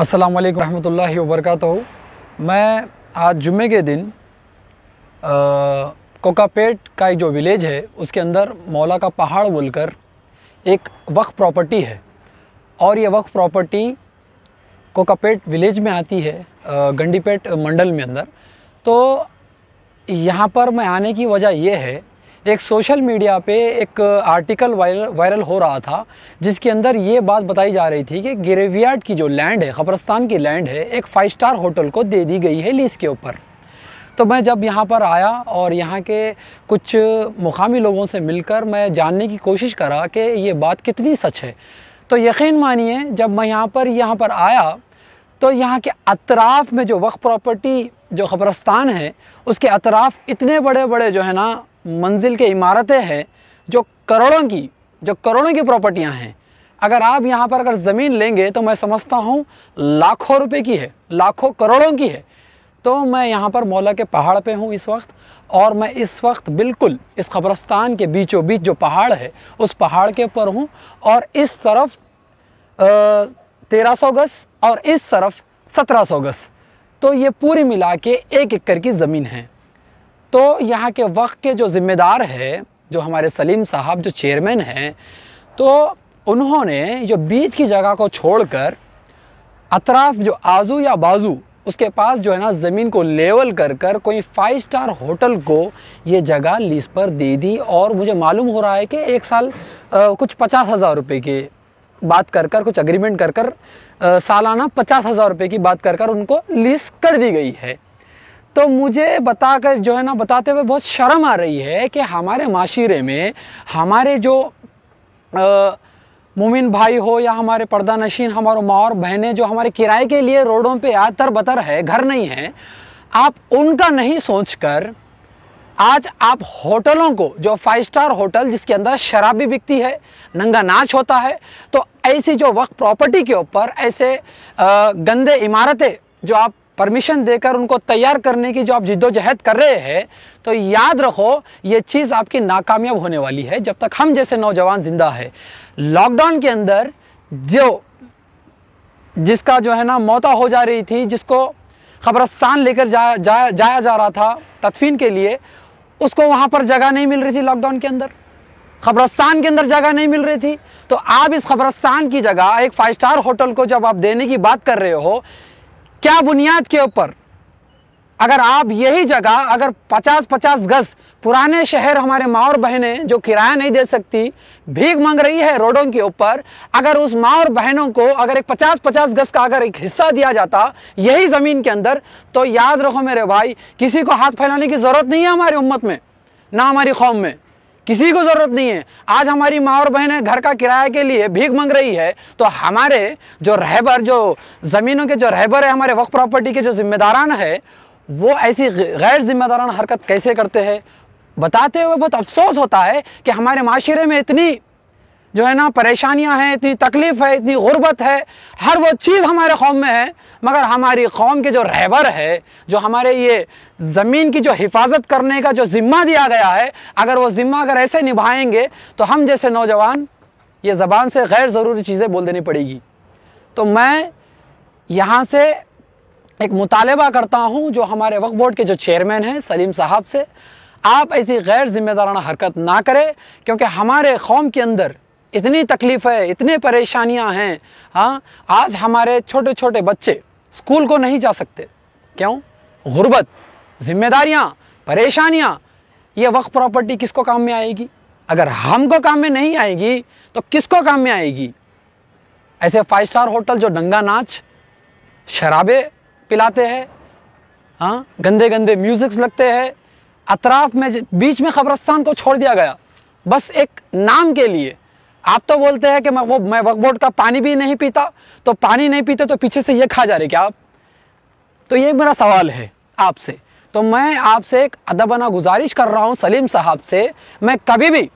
अस्सलाम वालेकुम रहमतुल्लाहि वबरकत मैं आज जुम्मे के दिन कोकापेट का जो विलेज है उसके अंदर मौला का पहाड़ बोलकर एक वक्फ प्रॉपर्टी है और ये वक्फ प्रॉपर्टी कोकापेट विलेज में आती है गंडीपेट मंडल में अंदर तो यहाँ पर मैं आने की वजह यह है एक सोशल मीडिया पे एक आर्टिकल वायरल वायरल हो रहा था जिसके अंदर ये बात बताई जा रही थी कि ग्रेवियाड की जो लैंड है खबरस्तान की लैंड है एक फाइव स्टार होटल को दे दी गई है लीज़ के ऊपर तो मैं जब यहाँ पर आया और यहाँ के कुछ मुकामी लोगों से मिलकर मैं जानने की कोशिश करा कि ये बात कितनी सच है तो यकीन मानिए जब मैं यहाँ पर यहाँ पर आया तो यहाँ के अतराफ़ में जो वक्फ प्रॉपर्टी जो खबरस्तान है उसके अतराफ़ इतने बड़े बड़े जो है ना मंजिल के इमारतें हैं जो करोड़ों की जो करोड़ों की प्रॉपर्टियां हैं अगर आप यहाँ पर अगर ज़मीन लेंगे तो मैं समझता हूँ लाखों रुपए की है लाखों करोड़ों की है तो मैं यहाँ पर मौला के पहाड़ पे हूँ इस वक्त और मैं इस वक्त बिल्कुल इस कब्रस्तान के बीचों बीच जो पहाड़ है उस पहाड़ के ऊपर हूँ और इस तरफ तेरह सौ गज और इस तरफ सत्रह सौ गज तो ये पूरी मिला के एक एकड़ की ज़मीन है तो यहाँ के वक्त के जो ज़िम्मेदार है जो हमारे सलीम साहब जो चेयरमैन हैं तो उन्होंने जो बीच की जगह को छोड़कर अतराफ जो आजू या बाजू उसके पास जो है ना ज़मीन को लेवल कर कर कोई फाइव स्टार होटल को ये जगह लीज पर दे दी और मुझे मालूम हो रहा है कि एक साल आ, कुछ पचास हज़ार रुपये की बात कर कर कुछ अग्रीमेंट कर कर सालाना पचास हज़ार रुपये की बात कर कर उनको लीज कर दी गई है तो मुझे बताकर जो है ना बताते हुए बहुत शर्म आ रही है कि हमारे माशरे में हमारे जो मुमिन मोमिन भाई हो या हमारे पर्दा नशीन हमारे माँ और बहनें जो हमारे किराए के लिए रोडों पे आतर बतर है घर नहीं है आप उनका नहीं सोचकर आज आप होटलों को जो फाइव स्टार होटल जिसके अंदर शराबी बिकती है नंगा नाच होता है तो ऐसी जो वक्त प्रॉपर्टी के ऊपर ऐसे गंदे इमारतें जो आप परमिशन देकर उनको तैयार करने की जो आप जिद्दोजहद कर रहे हैं तो याद रखो ये चीज़ आपकी नाकामयाब होने वाली है जब तक हम जैसे नौजवान ज़िंदा है लॉकडाउन के अंदर जो जिसका जो है ना मौता हो जा रही थी जिसको खबरस्तान लेकर जा, जा, जाया जा रहा था तदफीन के लिए उसको वहाँ पर जगह नहीं मिल रही थी लॉकडाउन के अंदर खबरस्तान के अंदर जगह नहीं मिल रही थी तो आप इस खबरस्तान की जगह एक फाइव स्टार होटल को जब आप देने की बात कर रहे हो क्या बुनियाद के ऊपर अगर आप यही जगह अगर 50-50 गज पुराने शहर हमारे माँ और बहनें जो किराया नहीं दे सकती भीख मांग रही है रोडों के ऊपर अगर उस माँ और बहनों को अगर एक 50-50 गज का अगर एक हिस्सा दिया जाता यही ज़मीन के अंदर तो याद रखो मेरे भाई किसी को हाथ फैलाने की ज़रूरत नहीं है हमारी उम्मत में ना हमारी कौम में किसी को ज़रूरत नहीं है आज हमारी माँ और बहन घर का किराया के लिए भीख मांग रही है तो हमारे जो रहबर जो ज़मीनों के जो रहबर है हमारे वक्त प्रॉपर्टी के जो जिम्मेदारान है वो ऐसी गैर जिम्मेदारान हरकत कैसे करते हैं बताते हुए बहुत अफसोस होता है कि हमारे माशरे में इतनी जो है ना परेशानियां हैं इतनी तकलीफ़ है इतनी गुर्बत है हर वो चीज़ हमारे कौम में है मगर हमारी कौम के जो रहबर है जो हमारे ये ज़मीन की जो हिफाजत करने का जो ज़िम्मा दिया गया है अगर वो ज़िम्मा अगर ऐसे निभाएंगे तो हम जैसे नौजवान ये ज़बान से गैर ज़रूरी चीज़ें बोल देनी पड़ेगी तो मैं यहाँ से एक मुतालबा करता हूँ जो हमारे वक्फ बोर्ड के जो चेयरमैन हैं सलीम साहब से आप ऐसी गैर ज़िम्मेदाराना हरकत ना करें क्योंकि हमारे कौम के अंदर इतनी तकलीफ़ है इतनी परेशानियां हैं हाँ आज हमारे छोटे छोटे बच्चे स्कूल को नहीं जा सकते क्यों गुर्बत जिम्मेदारियां परेशानियां ये वक्त प्रॉपर्टी किसको काम में आएगी अगर हमको काम में नहीं आएगी तो किसको काम में आएगी ऐसे फाइव स्टार होटल जो डंगा नाच शराबे पिलाते हैं हाँ गंदे गंदे म्यूज़िक्स लगते हैं अतराफ में बीच में खबरस्तान को छोड़ दिया गया बस एक नाम के लिए आप तो बोलते हैं कि मैं वो मैं बोर्ड का पानी भी नहीं पीता तो पानी नहीं पीते तो पीछे से ये खा जा रहे क्या आप तो ये मेरा सवाल है आपसे तो मैं आपसे एक अदबाना गुजारिश कर रहा हूँ सलीम साहब से मैं कभी भी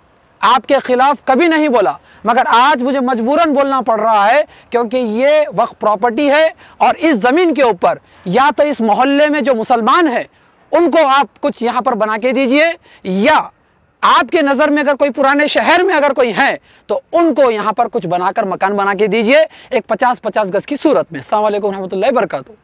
आपके ख़िलाफ़ कभी नहीं बोला मगर आज मुझे मजबूरन बोलना पड़ रहा है क्योंकि ये वक्त प्रॉपर्टी है और इस ज़मीन के ऊपर या तो इस मोहल्ले में जो मुसलमान है उनको आप कुछ यहाँ पर बना के दीजिए या आपके नज़र में अगर कोई पुराने शहर में अगर कोई है तो उनको यहाँ पर कुछ बनाकर मकान बना के दीजिए एक पचास पचास गज की सूरत में अलैक्म वरहमल वरक